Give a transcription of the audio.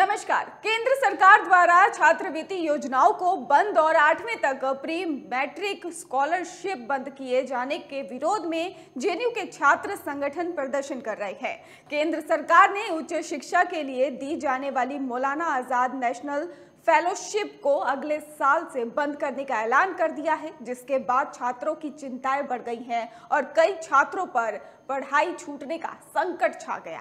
नमस्कार केंद्र सरकार द्वारा छात्रवृत्ति योजनाओं को बंद और आठवीं तक प्री मैट्रिक स्कॉलरशिप बंद किए जाने के विरोध में जेएनयू के छात्र संगठन प्रदर्शन कर रहे हैं केंद्र सरकार ने उच्च शिक्षा के लिए दी जाने वाली मौलाना आजाद नेशनल फेलोशिप को अगले साल से बंद करने का ऐलान कर दिया है जिसके बाद छात्रों की चिंताएं बढ़ गई हैं और कई छात्रों पर पढ़ाई छूटने का संकट छा गया है